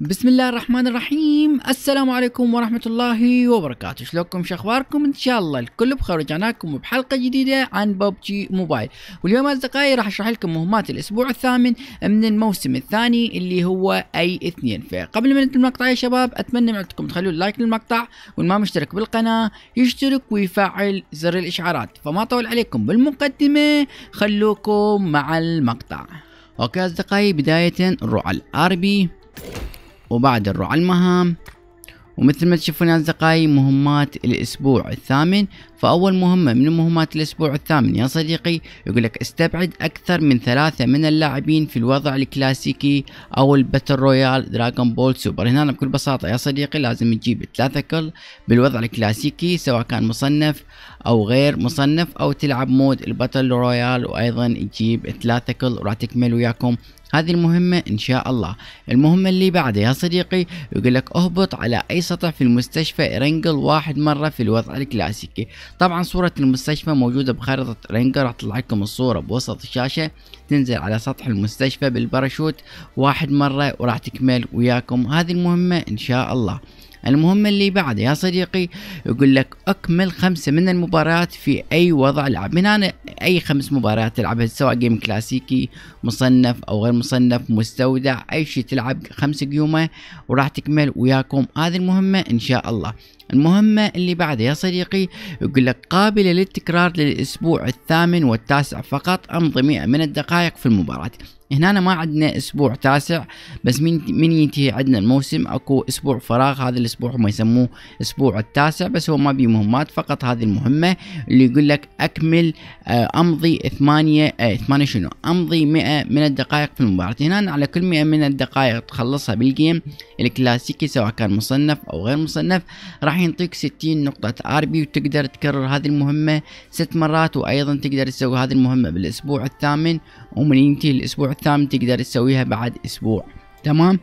بسم الله الرحمن الرحيم السلام عليكم ورحمة الله وبركاته شلونكم شخباركم ان شاء الله الكل بخير رجعناكم بحلقة جديدة عن ببجي موبايل واليوم اصدقائي راح اشرح لكم مهمات الاسبوع الثامن من الموسم الثاني اللي هو اي اثنين فقبل ما نبدأ المقطع يا شباب اتمنى منكم تخلوا اللايك للمقطع واللي ما مشترك بالقناة يشترك ويفعل زر الاشعارات فما طول عليكم بالمقدمة خلوكم مع المقطع اوكي اصدقائي بداية نروح على الار بي وبعد الرعى المهام ومثل ما تشوفون أصدقائي مهمات الأسبوع الثامن فأول مهمة من مهمات الأسبوع الثامن يا صديقي يقول لك استبعد أكثر من ثلاثة من اللاعبين في الوضع الكلاسيكي أو الباتل رويال دراغون بول سوبر هنا بكل بساطة يا صديقي لازم تجيب ثلاثة كل بالوضع الكلاسيكي سواء كان مصنف أو غير مصنف أو تلعب مود الباتل رويال وأيضا تجيب ثلاثة كل وراح تكمل وياكم هذه المهمة إن شاء الله المهمة اللي بعدها يا صديقي يقول لك اهبط على أي سطح في المستشفى رينجل واحد مرة في الوضع الكلاسيكي طبعا صورة المستشفى موجودة بخريطة رينجل راح تطلع لكم الصورة بوسط الشاشة تنزل على سطح المستشفى بالباراشوت واحد مرة وراح تكمل وياكم هذه المهمة إن شاء الله المهم اللي بعده يا صديقي يقول لك اكمل خمسه من المباريات في اي وضع العب من هنا اي خمس مباريات تلعبها سواء جيم كلاسيكي مصنف او غير مصنف مستودع اي شيء تلعب خمس قيومه وراح تكمل وياكم هذه المهمه ان شاء الله المهمة اللي بعدها يا صديقي يقول لك قابلة للتكرار للأسبوع الثامن والتاسع فقط أمضي 100 من الدقائق في المباراة هنا أنا ما عندنا اسبوع تاسع بس من من ينتهي عندنا الموسم اكو اسبوع فراغ هذا الاسبوع ما يسموه اسبوع التاسع بس هو ما بيه مهمات فقط هذه المهمه اللي يقول لك اكمل آه، امضي ثمانية آه، ثمانية شنو امضي 100 من الدقائق في المباراة هنا على كل 100 من الدقائق تخلصها بالجيم الكلاسيكي سواء كان مصنف او غير مصنف راح راح ينطيك 60 نقطة ار بي وتقدر تكرر هذه المهمة ست مرات وايضا تقدر تسوي هذه المهمة بالاسبوع الثامن ومن ينتهي الاسبوع الثامن تقدر تسويها بعد اسبوع تمام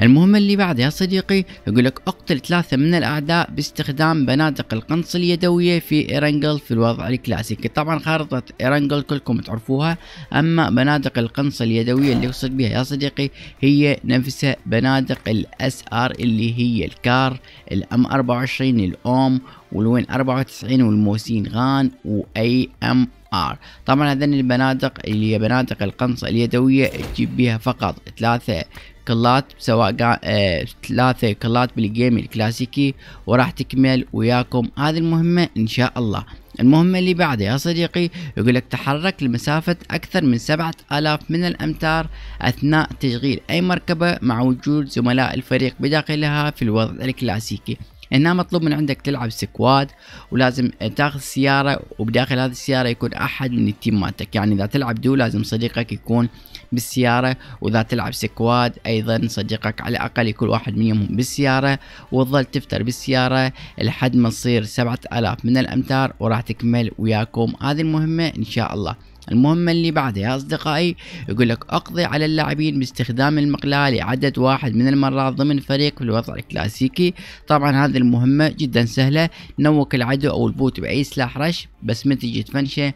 المهمة اللي بعدها صديقي يقول لك اقتل ثلاثة من الأعداء باستخدام بنادق القنص اليدوية في إيرنجل في الوضع الكلاسيكي طبعا خارطة إيرنجل كلكم تعرفوها أما بنادق القنص اليدوية اللي يقصد بها يا صديقي هي نفسها بنادق الاس ار اللي هي الكار الام 24 الاوم والوين 94 والموسين غان واي ام ار طبعا هذين البنادق اللي هي بنادق القنص اليدوية تجيب بيها فقط ثلاثة كلات سواء آه ثلاثة كلات بالجيم الكلاسيكي وراح تكمل وياكم هذه المهمة ان شاء الله المهمة اللي بعدها يا صديقي يقول لك تحرك لمسافة أكثر من 7000 من الأمتار أثناء تشغيل أي مركبة مع وجود زملاء الفريق بداخلها في الوضع الكلاسيكي انها مطلوب من عندك تلعب سكواد ولازم تاخذ سياره وبداخل هذه السياره يكون احد من التيم مالتك يعني اذا تلعب دو لازم صديقك يكون بالسياره واذا تلعب سكواد ايضا صديقك على الاقل يكون واحد منهم بالسياره وتظل تفتر بالسياره لحد ما تصير سبعة الاف من الامتار وراح تكمل وياكم هذه المهمه ان شاء الله المهمة اللي بعدها يا أصدقائي يقول لك أقضي على اللاعبين باستخدام المقلاة لعدد واحد من المرات ضمن فريق في الوضع الكلاسيكي طبعا هذه المهمة جدا سهلة نوك العدو أو البوت بأي سلاح رش بس من تجي تفنشه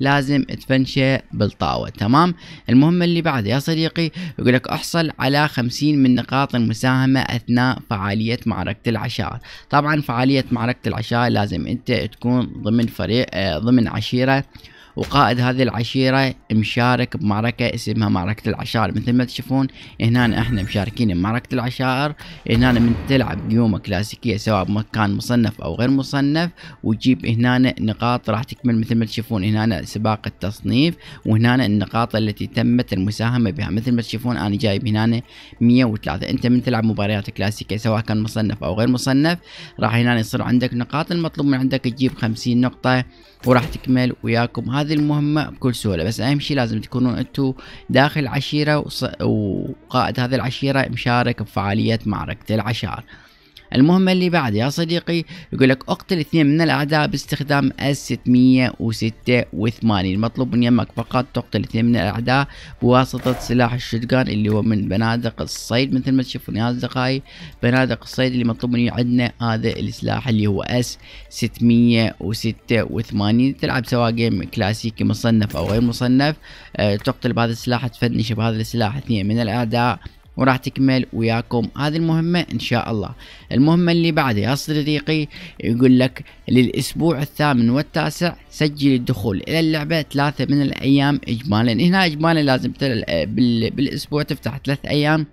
لازم تفنشه بالطاوة تمام المهمة اللي بعد يا صديقي يقول لك احصل على خمسين من نقاط المساهمة اثناء فعالية معركة العشاء طبعا فعالية معركة العشاء لازم انت تكون ضمن فريق آه، ضمن عشيرة وقائد هذه العشيرة مشارك بمعركة اسمها معركة العشائر مثل ما تشوفون هنا احنا مشاركين بمعركة العشائر هنا من تلعب ديومة كلاسيكية سواء بمكان مصنف او غير مصنف وتجيب هنا نقاط راح تكمل مثل ما تشوفون هنا سباق التصنيف وهنا النقاط التي تمت المساهمة بها مثل ما تشوفون انا جايب هنا 103 انت من تلعب مباريات كلاسيكية سواء كان مصنف او غير مصنف راح هنا يصير عندك نقاط المطلوب من عندك تجيب 50 نقطة وراح تكمل وياكم هذا هذه المهمة بكل سهولة بس أهم شيء لازم تكونون أنتوا داخل عشيرة وقائد هذه العشيرة مشارك بفعاليات معركة العشار. المهمة اللي بعد يا صديقي يقول لك اقتل اثنين من الاعداء باستخدام وستة 686 مطلوب من يمك فقط تقتل اثنين من الاعداء بواسطة سلاح الشوتجان اللي هو من بنادق الصيد مثل ما تشوفون يا اصدقائي بنادق الصيد اللي مطلوب مني عندنا هذا السلاح اللي هو اس 686 تلعب سواء جيم كلاسيكي مصنف او غير مصنف أه تقتل بهذا السلاح تفنش بهذا السلاح اثنين من الاعداء وراح تكمل وياكم هذه المهمة ان شاء الله المهمة اللي بعدها يا صديقي يقول لك للاسبوع الثامن والتاسع سجل الدخول الى اللعبة ثلاثة من الايام اجمالا هنا اجمالا لازم بالاسبوع تفتح ثلاث ايام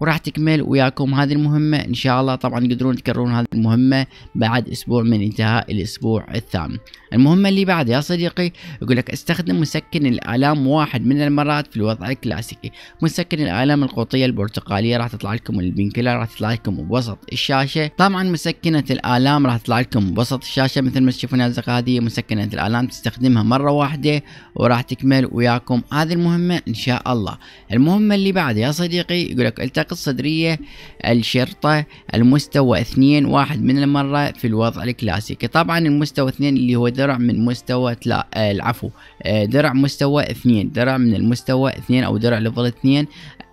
وراح تكمل وياكم هذه المهمة ان شاء الله طبعا تقدرون تكررون هذه المهمة بعد اسبوع من انتهاء الاسبوع الثامن المهمة اللي بعد يا صديقي يقول لك استخدم مسكن الالام واحد من المرات في الوضع الكلاسيكي مسكن الالام القوطية البرتقالية راح تطلع لكم البنكلة راح تطلع لكم بوسط الشاشة طبعا مسكنة الالام راح تطلع لكم بوسط الشاشة مثل ما تشوفون يا هذه مسكنة الالام تستخدمها مرة واحدة وراح تكمل وياكم هذه المهمة ان شاء الله المهمة اللي بعد يا صديقي يقول لك التقي الحلقة الصدرية الشرطة المستوى اثنين واحد من المرة في الوضع الكلاسيكي طبعا المستوى اثنين اللي هو درع من مستوى تلا... آه، العفو آه، درع مستوى اثنين درع من المستوى اثنين او درع ليفل اثنين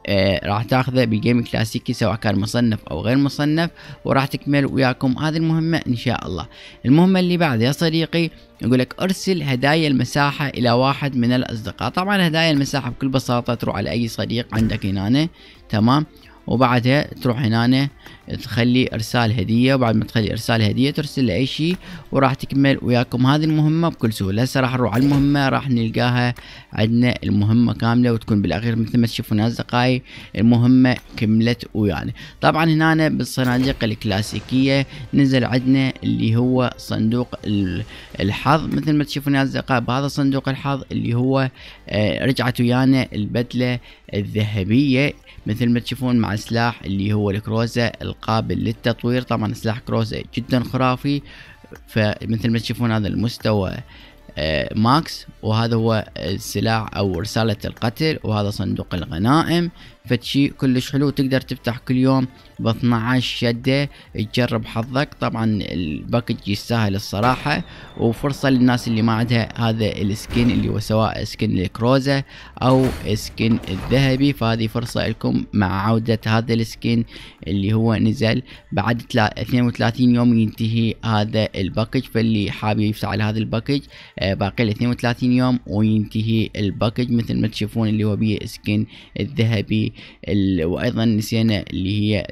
آه، راح تاخذه بالجيم كلاسيكي سواء كان مصنف او غير مصنف وراح تكمل وياكم هذه المهمه ان شاء الله المهمه اللي بعد يا صديقي يقول لك ارسل هدايا المساحه الى واحد من الاصدقاء طبعا هدايا المساحه بكل بساطه تروح على اي صديق عندك هنا تمام وبعدها تروح هنا تخلي ارسال هديه وبعد ما تخلي ارسال هديه ترسل اي شيء وراح تكمل وياكم هذه المهمه بكل سهوله هسه راح نروح على المهمه راح نلقاها عندنا المهمه كامله وتكون بالاخير مثل ما تشوفون اصدقائي المهمه كملت ويانا طبعا هنا بالصناديق الكلاسيكيه نزل عندنا اللي هو صندوق الحظ مثل ما تشوفون اصدقائي بهذا صندوق الحظ اللي هو آه، رجعت ويانا البدله الذهبيه مثل ما تشوفون مع سلاح اللي هو الكروزه القابل للتطوير طبعا سلاح كروز جدا خرافي فمثل ما تشوفون هذا المستوى آه، ماكس وهذا هو السلاح او رسالة القتل وهذا صندوق الغنائم فتشي كلش حلو تقدر تفتح كل يوم ب 12 شده تجرب حظك طبعا الباكج يستاهل الصراحه وفرصه للناس اللي ما عندها هذا السكين اللي هو سواء سكين الكروزه او سكين الذهبي فهذه فرصه لكم مع عوده هذا السكين اللي هو نزل بعد 32 يوم ينتهي هذا الباكج فاللي حابب على هذا الباكج آه، باقي له 32 يوم وينتهي الباكج مثل ما تشوفون اللي هو بيه سكين الذهبي وايضا نسينا اللي هي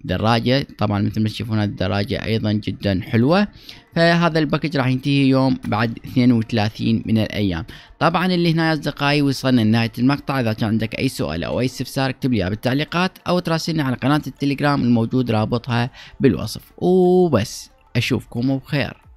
الدراجة طبعا مثل ما تشوفون الدراجة ايضا جدا حلوة فهذا الباكج راح ينتهي يوم بعد 32 من الايام طبعا اللي هنا يا اصدقائي وصلنا لنهاية المقطع اذا كان عندك اي سؤال او اي استفسار اكتب لي بالتعليقات او تراسلني على قناة التليجرام الموجود رابطها بالوصف وبس اشوفكم بخير